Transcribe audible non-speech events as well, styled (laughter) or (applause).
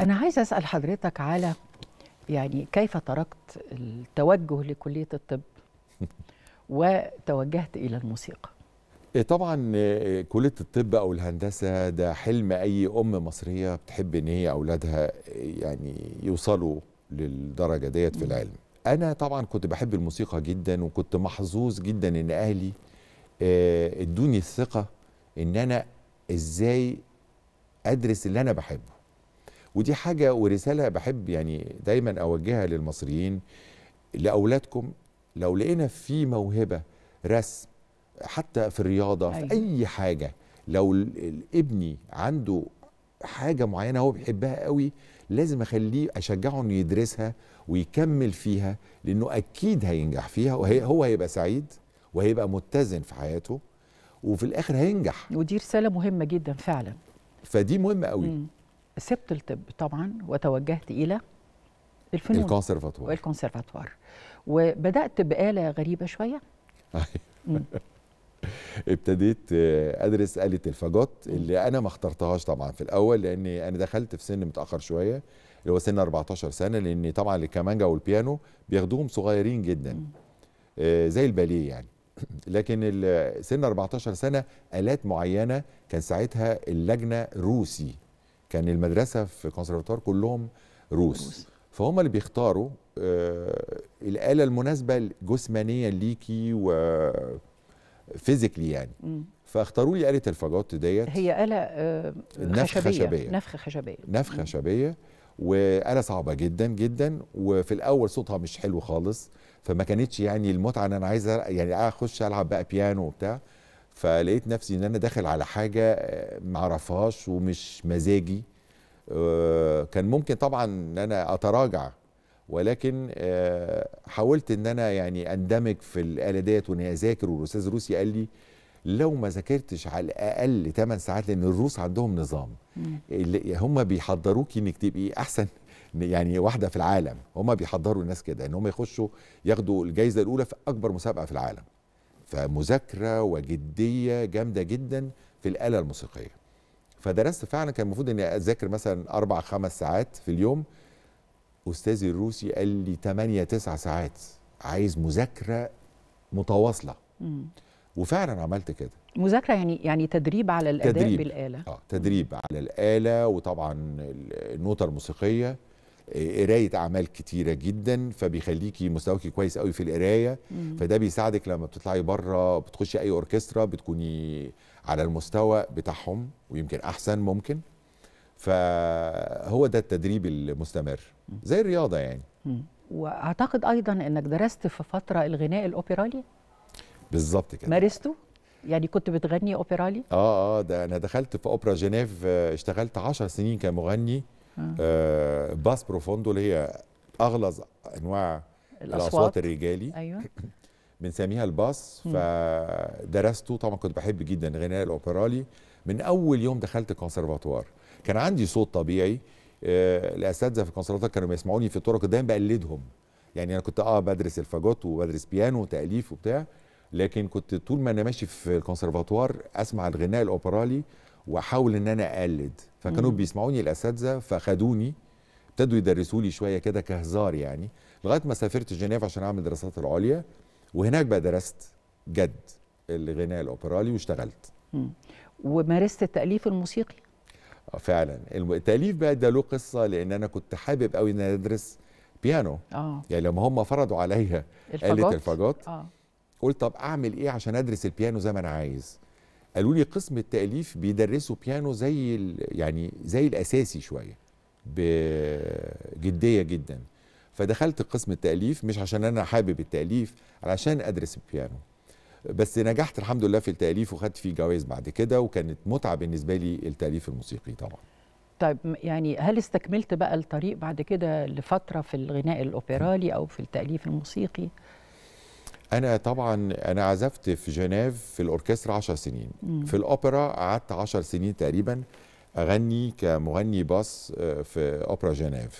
أنا عايزة أسأل حضرتك على يعني كيف تركت التوجه لكلية الطب (laughs) وتوجهت إلى الموسيقى؟ إيه، طبعا إيه، كلية الطب أو الهندسة ده حلم أي أم مصرية بتحب إن هي أولادها إيه، يعني يوصلوا للدرجة ديت في العلم. أنا طبعا كنت بحب الموسيقى جدا وكنت محظوظ جدا إن أهلي ادوني الثقة إن أنا إزاي أدرس اللي أنا بحبه. ودي حاجه ورساله بحب يعني دايما اوجهها للمصريين لاولادكم لو لقينا في موهبه رسم حتى في الرياضه أيوة. في اي حاجه لو ابني عنده حاجه معينه هو بيحبها قوي لازم اخليه اشجعه انه يدرسها ويكمل فيها لانه اكيد هينجح فيها وهو هيبقى سعيد وهيبقى متزن في حياته وفي الاخر هينجح ودي رساله مهمه جدا فعلا فدي مهمه قوي مم. سبت الطب طبعا وتوجهت الى الفنون الكونسرفاتوار الكونسرفاتوار وبدات بآلة غريبه شويه أيوة. (laughs) ابتديت آه، ادرس آلة الفاجوت اللي انا ما اخترتهاش طبعا في الاول لان انا دخلت في سن متاخر شويه اللي هو سن 14 سنه لان طبعا الكمانجا والبيانو بياخدوهم صغيرين جدا آه، زي الباليه يعني (laughs) لكن سن 14 سنه الات معينه كان ساعتها اللجنه روسي كان المدرسه في كونسرفتوار كلهم روس, روس. فهم اللي بيختاروا آه الاله المناسبه جسمانيا ليكي و فيزيكلي يعني مم. فاختاروا لي آلة الفاجوت ديت هي آلة آه نفخ خشبية, خشبية نفخ خشبية نفخ خشبية وآلة صعبة جدا جدا وفي الأول صوتها مش حلو خالص فما كانتش يعني المتعة إن أنا عايز يعني أخش ألعب بقى بيانو وبتاع فلقيت نفسي ان انا داخل على حاجه آه، معرفهاش ومش مزاجي آه، كان ممكن طبعا ان انا اتراجع ولكن آه، حاولت ان انا يعني اندمج في الاله ديت وان اذاكر والاستاذ الروسي قال لي لو ما ذاكرتش على الاقل 8 ساعات لان الروس عندهم نظام هم بيحضروكي انك تبقي احسن يعني واحده في العالم هم بيحضروا الناس كده ان هم يخشوا ياخدوا الجائزه الاولى في اكبر مسابقه في العالم فمذاكره وجديه جامده جدا في الاله الموسيقيه فدرست فعلا كان المفروض اني اذاكر مثلا اربع خمس ساعات في اليوم استاذي الروسي قال لي 8 9 ساعات عايز مذاكره متواصله وفعلا عملت كده مذاكره يعني يعني تدريب على الاداء تدريب. بالاله اه تدريب على الاله وطبعا النوته الموسيقيه قرايه اعمال كتيره جدا فبيخليكي مستواكي كويس قوي في القرايه فده بيساعدك لما بتطلعي بره بتخشي اي اوركسترا بتكوني على المستوى بتاعهم ويمكن احسن ممكن فهو ده التدريب المستمر زي الرياضه يعني واعتقد ايضا انك درست في فتره الغناء الاوبرالي بالظبط كده مارسته يعني كنت بتغني اوبرالي اه اه ده انا دخلت في اوبرا جنيف آه، اشتغلت 10 سنين كمغني آه. آه باس بروفوندو اللي هي اغلظ انواع الاصوات, الأصوات الرجالي ايوه بنسميها الباس فدرسته طبعا كنت بحب جدا غناء الاوبرالي من اول يوم دخلت الكونسرفاتوار كان عندي صوت طبيعي آه الاساتذه في الكونسرفاتوار كانوا بيسمعوني في الطرق دايما بقلدهم يعني انا كنت اه بدرس الفاجوت وبدرس بيانو وتاليف وبتاع لكن كنت طول ما انا ماشي في الكونسرفاتوار اسمع الغناء الاوبرالي واحاول ان انا اقلد فكانوا بيسمعوني الاساتذه فخدوني ابتدوا يدرسوا لي شويه كده كهزار يعني لغايه ما سافرت جنيف عشان اعمل دراسات العليا وهناك بقى درست جد الغناء الاوبرالي واشتغلت ومارست التاليف الموسيقي آه، فعلا التاليف بقى ده له قصه لان انا كنت حابب قوي ان انا ادرس بيانو آه. يعني لما هم فرضوا عليا آلة الفاجوت آه. قلت طب اعمل ايه عشان ادرس البيانو زي ما انا عايز قالوا لي قسم التاليف بيدرسوا بيانو زي يعني زي الاساسي شويه بجديه جدا فدخلت قسم التاليف مش عشان انا حابب التاليف علشان ادرس البيانو بس نجحت الحمد لله في التاليف وخدت فيه جوائز بعد كده وكانت متعه بالنسبه لي التاليف الموسيقي طبعا طيب يعني هل استكملت بقى الطريق بعد كده لفتره في الغناء الاوبرالي او في التاليف الموسيقي انا طبعا انا عزفت في جنيف في الاوركسترا 10 سنين مم. في الاوبرا قعدت 10 سنين تقريبا اغني كمغني باص آه، في اوبرا جنيف